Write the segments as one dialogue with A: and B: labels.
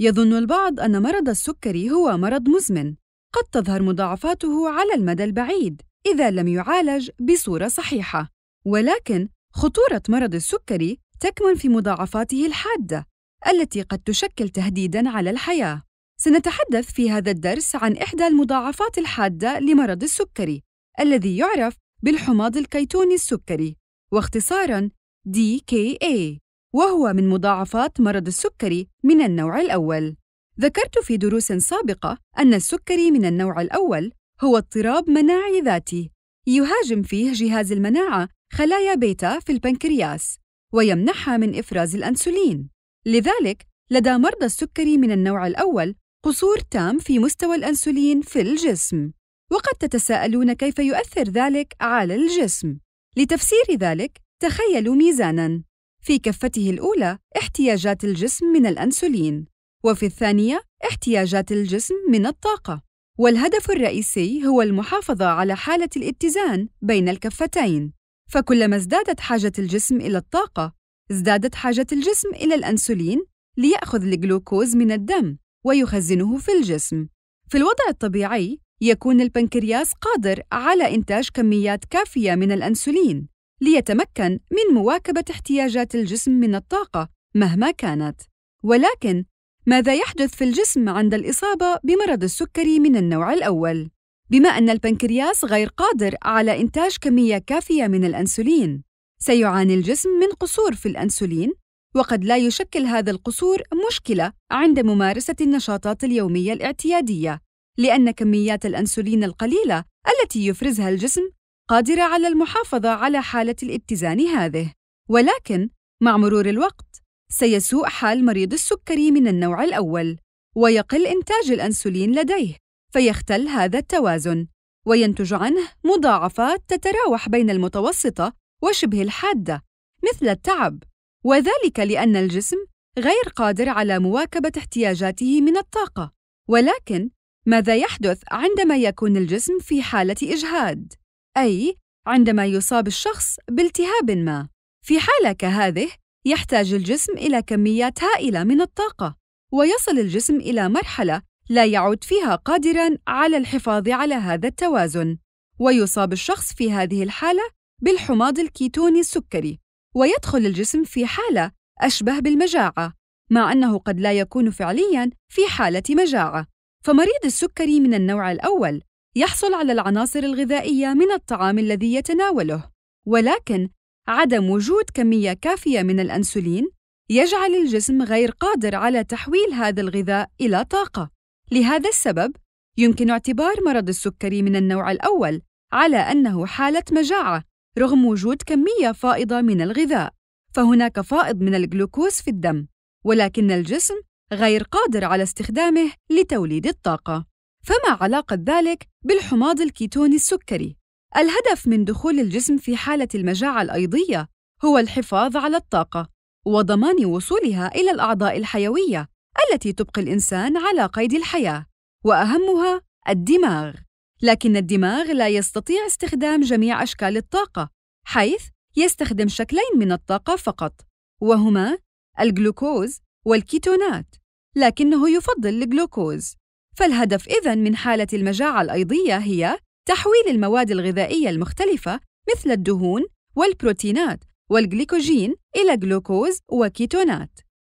A: يظن البعض أن مرض السكري هو مرض مزمن قد تظهر مضاعفاته على المدى البعيد إذا لم يعالج بصورة صحيحة ولكن خطورة مرض السكري تكمن في مضاعفاته الحادة التي قد تشكل تهديداً على الحياة سنتحدث في هذا الدرس عن إحدى المضاعفات الحادة لمرض السكري الذي يعرف بالحماض الكيتوني السكري واختصاراً DKA وهو من مضاعفات مرض السكري من النوع الأول. ذكرت في دروس سابقة أن السكري من النوع الأول هو اضطراب مناعي ذاتي يهاجم فيه جهاز المناعة خلايا بيتا في البنكرياس ويمنحها من إفراز الأنسولين. لذلك لدى مرضى السكري من النوع الأول قصور تام في مستوى الأنسولين في الجسم. وقد تتساءلون كيف يؤثر ذلك على الجسم. لتفسير ذلك تخيلوا ميزاناً في كفته الأولى احتياجات الجسم من الأنسولين، وفي الثانية احتياجات الجسم من الطاقة. والهدف الرئيسي هو المحافظة على حالة الاتزان بين الكفتين، فكلما ازدادت حاجة الجسم إلى الطاقة، ازدادت حاجة الجسم إلى الأنسولين ليأخذ الجلوكوز من الدم ويخزنه في الجسم. في الوضع الطبيعي، يكون البنكرياس قادر على إنتاج كميات كافية من الأنسولين، ليتمكن من مواكبة احتياجات الجسم من الطاقة مهما كانت ولكن ماذا يحدث في الجسم عند الإصابة بمرض السكري من النوع الأول؟ بما أن البنكرياس غير قادر على إنتاج كمية كافية من الأنسولين، سيعاني الجسم من قصور في الأنسولين، وقد لا يشكل هذا القصور مشكلة عند ممارسة النشاطات اليومية الاعتيادية، لأن كميات الأنسولين القليلة التي يفرزها الجسم قادرة على المحافظة على حالة الاتزان هذه، ولكن مع مرور الوقت سيسوء حال مريض السكري من النوع الأول، ويقل إنتاج الأنسولين لديه، فيختل هذا التوازن، وينتج عنه مضاعفات تتراوح بين المتوسطة وشبه الحادة، مثل التعب، وذلك لأن الجسم غير قادر على مواكبة احتياجاته من الطاقة، ولكن ماذا يحدث عندما يكون الجسم في حالة إجهاد؟ أي عندما يصاب الشخص بالتهاب ما. في حالة كهذه، يحتاج الجسم إلى كميات هائلة من الطاقة، ويصل الجسم إلى مرحلة لا يعود فيها قادرًا على الحفاظ على هذا التوازن، ويصاب الشخص في هذه الحالة بالحماض الكيتوني السكري، ويدخل الجسم في حالة أشبه بالمجاعة، مع أنه قد لا يكون فعليًا في حالة مجاعة. فمريض السكري من النوع الأول يحصل على العناصر الغذائية من الطعام الذي يتناوله، ولكن عدم وجود كمية كافية من الأنسولين يجعل الجسم غير قادر على تحويل هذا الغذاء إلى طاقة. لهذا السبب، يمكن اعتبار مرض السكري من النوع الأول على أنه حالة مجاعة رغم وجود كمية فائضة من الغذاء، فهناك فائض من الجلوكوز في الدم، ولكن الجسم غير قادر على استخدامه لتوليد الطاقة. فما علاقة ذلك بالحماض الكيتوني السكري؟ الهدف من دخول الجسم في حالة المجاعة الأيضية هو الحفاظ على الطاقة وضمان وصولها إلى الأعضاء الحيوية التي تبقي الإنسان على قيد الحياة، وأهمها الدماغ، لكن الدماغ لا يستطيع استخدام جميع أشكال الطاقة، حيث يستخدم شكلين من الطاقة فقط، وهما الجلوكوز والكيتونات، لكنه يفضل الجلوكوز. فالهدف إذا من حالة المجاعة الأيضية هي تحويل المواد الغذائية المختلفة مثل الدهون والبروتينات والجليكوجين إلى جلوكوز وكيتونات.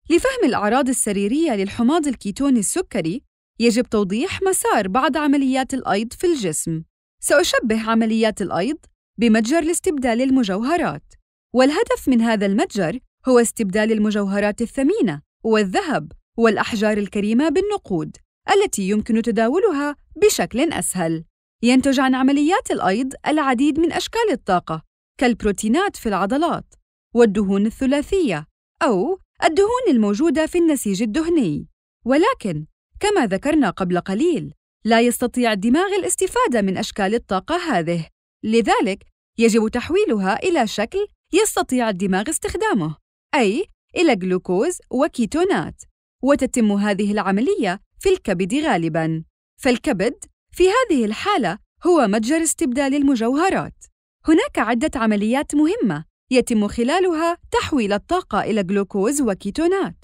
A: لفهم الأعراض السريرية للحماض الكيتوني السكري، يجب توضيح مسار بعض عمليات الأيض في الجسم. سأشبه عمليات الأيض بمتجر لاستبدال المجوهرات، والهدف من هذا المتجر هو استبدال المجوهرات الثمينة والذهب والأحجار الكريمة بالنقود، التي يمكن تداولها بشكل أسهل. ينتج عن عمليات الأيض العديد من أشكال الطاقة كالبروتينات في العضلات والدهون الثلاثية أو الدهون الموجودة في النسيج الدهني. ولكن كما ذكرنا قبل قليل، لا يستطيع الدماغ الاستفادة من أشكال الطاقة هذه، لذلك يجب تحويلها إلى شكل يستطيع الدماغ استخدامه، أي إلى جلوكوز وكيتونات، وتتم هذه العملية في الكبد غالبا فالكبد في هذه الحالة هو متجر استبدال المجوهرات هناك عدة عمليات مهمة يتم خلالها تحويل الطاقة إلى جلوكوز وكيتونات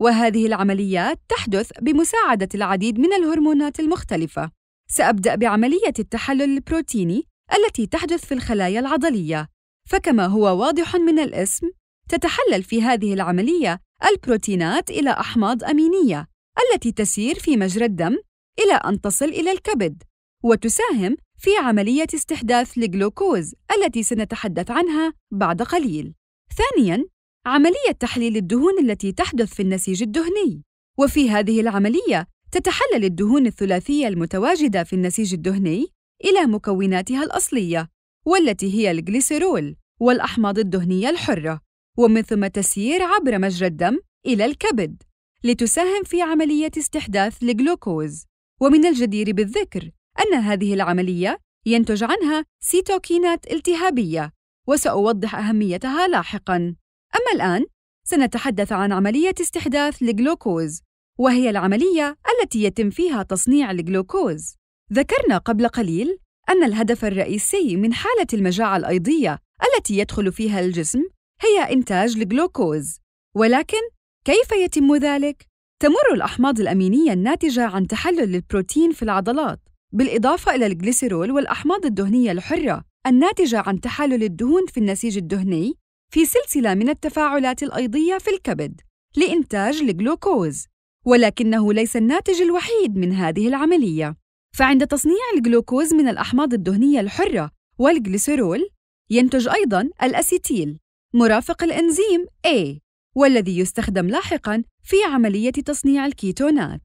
A: وهذه العمليات تحدث بمساعدة العديد من الهرمونات المختلفة سأبدأ بعملية التحلل البروتيني التي تحدث في الخلايا العضلية فكما هو واضح من الاسم تتحلل في هذه العملية البروتينات إلى أحماض أمينية التي تسير في مجرى الدم إلى أن تصل إلى الكبد وتساهم في عملية استحداث الجلوكوز التي سنتحدث عنها بعد قليل. ثانياً، عملية تحليل الدهون التي تحدث في النسيج الدهني، وفي هذه العملية تتحلل الدهون الثلاثية المتواجدة في النسيج الدهني إلى مكوناتها الأصلية، والتي هي الجليسرول والأحماض الدهنية الحرة، ومن ثم تسير عبر مجرى الدم إلى الكبد، لتساهم في عملية استحداث الجلوكوز ومن الجدير بالذكر أن هذه العملية ينتج عنها سيتوكينات التهابية وسأوضح أهميتها لاحقاً أما الآن سنتحدث عن عملية استحداث الجلوكوز وهي العملية التي يتم فيها تصنيع الجلوكوز ذكرنا قبل قليل أن الهدف الرئيسي من حالة المجاعة الأيضية التي يدخل فيها الجسم هي إنتاج الجلوكوز ولكن كيف يتم ذلك؟ تمر الأحماض الأمينية الناتجة عن تحلل البروتين في العضلات، بالإضافة إلى الجليسيرول والأحماض الدهنية الحرة الناتجة عن تحلل الدهون في النسيج الدهني في سلسلة من التفاعلات الأيضية في الكبد لإنتاج الجلوكوز، ولكنه ليس الناتج الوحيد من هذه العملية، فعند تصنيع الجلوكوز من الأحماض الدهنية الحرة والجليسيرول، ينتج أيضاً الأسيتيل مرافق الإنزيم A والذي يستخدم لاحقاً في عملية تصنيع الكيتونات.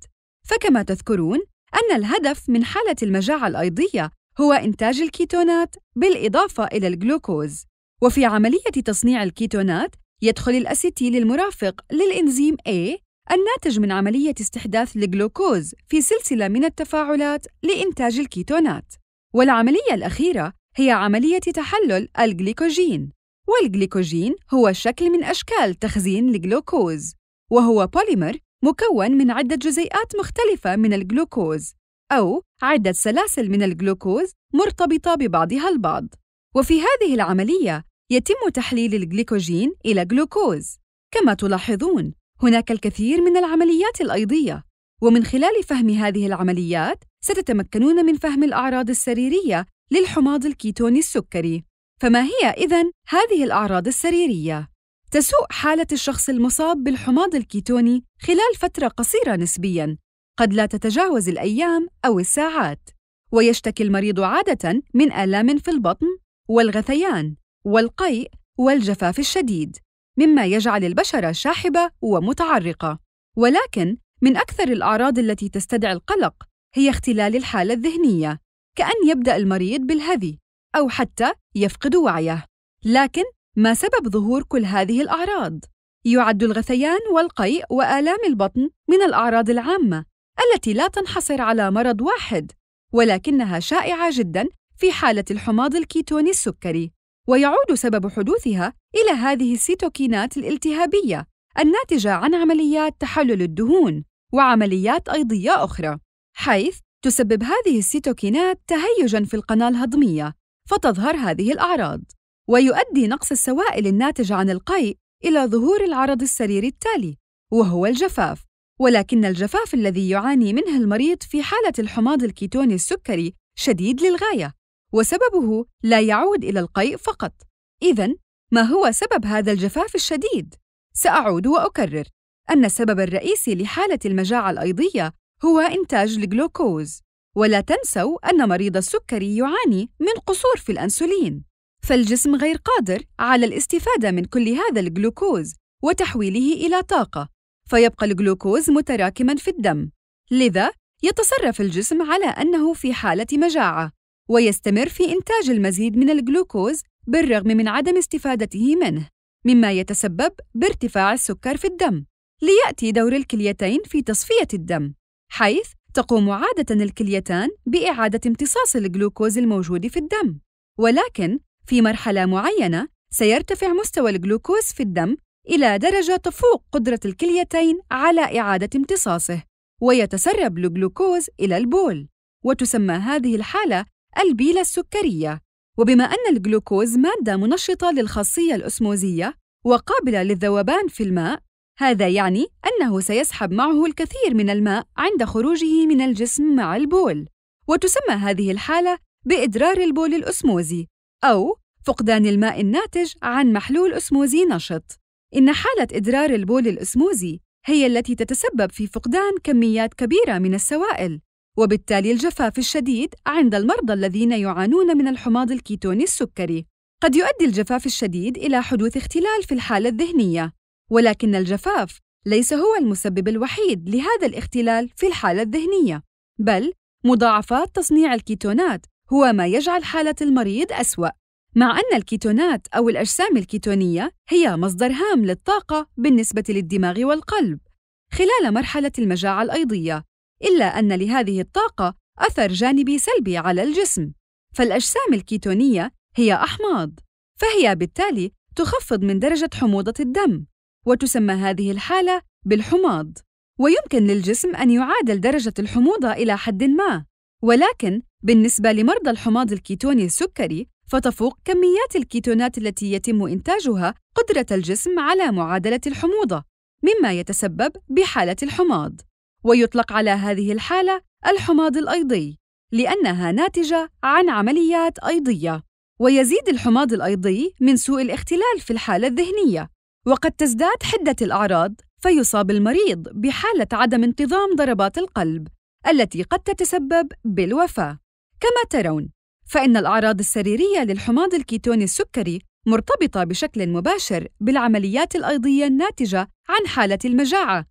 A: فكما تذكرون أن الهدف من حالة المجاعة الأيضية هو إنتاج الكيتونات بالإضافة إلى الجلوكوز. وفي عملية تصنيع الكيتونات يدخل الأسيتيل المرافق للإنزيم A الناتج من عملية استحداث الجلوكوز في سلسلة من التفاعلات لإنتاج الكيتونات. والعملية الأخيرة هي عملية تحلل الجليكوجين والجليكوجين هو شكل من أشكال تخزين الجلوكوز وهو بوليمر مكون من عدة جزيئات مختلفة من الجلوكوز أو عدة سلاسل من الجلوكوز مرتبطة ببعضها البعض وفي هذه العملية يتم تحليل الجليكوجين إلى جلوكوز كما تلاحظون هناك الكثير من العمليات الأيضية ومن خلال فهم هذه العمليات ستتمكنون من فهم الأعراض السريرية للحماض الكيتوني السكري فما هي إذا هذه الأعراض السريرية؟ تسوء حالة الشخص المصاب بالحماض الكيتوني خلال فترة قصيرة نسبياً، قد لا تتجاوز الأيام أو الساعات، ويشتكي المريض عادة من آلام في البطن والغثيان والقيء والجفاف الشديد، مما يجعل البشرة شاحبة ومتعرقة. ولكن من أكثر الأعراض التي تستدعي القلق هي اختلال الحالة الذهنية، كأن يبدأ المريض بالهذي أو حتى يفقد وعيه لكن ما سبب ظهور كل هذه الأعراض؟ يعد الغثيان والقيء وآلام البطن من الأعراض العامة التي لا تنحصر على مرض واحد ولكنها شائعة جداً في حالة الحماض الكيتوني السكري ويعود سبب حدوثها إلى هذه السيتوكينات الالتهابية الناتجة عن عمليات تحلل الدهون وعمليات أيضية أخرى حيث تسبب هذه السيتوكينات تهيجاً في القناة الهضمية فتظهر هذه الأعراض ويؤدي نقص السوائل الناتج عن القيء إلى ظهور العرض السريري التالي وهو الجفاف ولكن الجفاف الذي يعاني منه المريض في حالة الحماض الكيتوني السكري شديد للغاية وسببه لا يعود إلى القيء فقط إذا ما هو سبب هذا الجفاف الشديد؟ سأعود وأكرر أن السبب الرئيسي لحالة المجاعة الأيضية هو إنتاج الجلوكوز ولا تنسوا أن مريض السكري يعاني من قصور في الأنسولين فالجسم غير قادر على الاستفادة من كل هذا الجلوكوز وتحويله إلى طاقة فيبقى الجلوكوز متراكماً في الدم لذا يتصرف الجسم على أنه في حالة مجاعة ويستمر في إنتاج المزيد من الجلوكوز بالرغم من عدم استفادته منه مما يتسبب بارتفاع السكر في الدم ليأتي دور الكليتين في تصفية الدم حيث تقوم عادة الكليتان بإعادة امتصاص الجلوكوز الموجود في الدم، ولكن في مرحلة معينة سيرتفع مستوى الجلوكوز في الدم إلى درجة تفوق قدرة الكليتين على إعادة امتصاصه، ويتسرب الجلوكوز إلى البول، وتسمى هذه الحالة البيلة السكرية، وبما أن الجلوكوز مادة منشطة للخاصية الأسموزية وقابلة للذوبان في الماء، هذا يعني أنه سيسحب معه الكثير من الماء عند خروجه من الجسم مع البول، وتسمى هذه الحالة بإدرار البول الأسموزي أو فقدان الماء الناتج عن محلول أسموزي نشط. إن حالة إدرار البول الأسموزي هي التي تتسبب في فقدان كميات كبيرة من السوائل، وبالتالي الجفاف الشديد عند المرضى الذين يعانون من الحماض الكيتوني السكري. قد يؤدي الجفاف الشديد إلى حدوث اختلال في الحالة الذهنية، ولكن الجفاف ليس هو المسبب الوحيد لهذا الاختلال في الحالة الذهنية، بل مضاعفات تصنيع الكيتونات هو ما يجعل حالة المريض أسوأ، مع أن الكيتونات أو الأجسام الكيتونية هي مصدر هام للطاقة بالنسبة للدماغ والقلب خلال مرحلة المجاعة الأيضية، إلا أن لهذه الطاقة أثر جانبي سلبي على الجسم، فالأجسام الكيتونية هي أحماض، فهي بالتالي تخفض من درجة حموضة الدم، وتسمى هذه الحالة بالحماض ويمكن للجسم أن يعادل درجة الحموضة إلى حد ما ولكن بالنسبة لمرضى الحماض الكيتوني السكري فتفوق كميات الكيتونات التي يتم إنتاجها قدرة الجسم على معادلة الحموضة مما يتسبب بحالة الحماض ويطلق على هذه الحالة الحماض الأيضي لأنها ناتجة عن عمليات أيضية ويزيد الحماض الأيضي من سوء الاختلال في الحالة الذهنية وقد تزداد حدة الأعراض فيصاب المريض بحالة عدم انتظام ضربات القلب التي قد تتسبب بالوفاة. كما ترون، فإن الأعراض السريرية للحماض الكيتوني السكري مرتبطة بشكل مباشر بالعمليات الأيضية الناتجة عن حالة المجاعة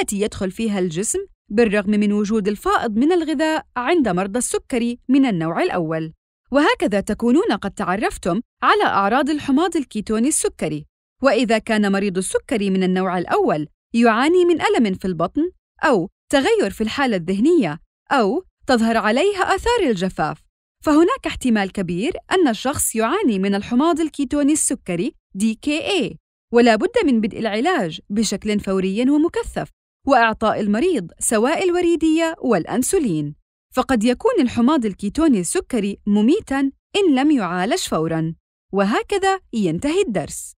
A: التي يدخل فيها الجسم بالرغم من وجود الفائض من الغذاء عند مرضى السكري من النوع الأول. وهكذا تكونون قد تعرفتم على أعراض الحماض الكيتوني السكري وإذا كان مريض السكري من النوع الأول يعاني من ألم في البطن أو تغير في الحالة الذهنية أو تظهر عليها آثار الجفاف، فهناك احتمال كبير أن الشخص يعاني من الحماض الكيتوني السكري DKA، ولا بد من بدء العلاج بشكل فوري ومكثف، وإعطاء المريض سوائل وريدية والأنسولين، فقد يكون الحماض الكيتوني السكري مميتاً إن لم يعالج فوراً، وهكذا ينتهي الدرس.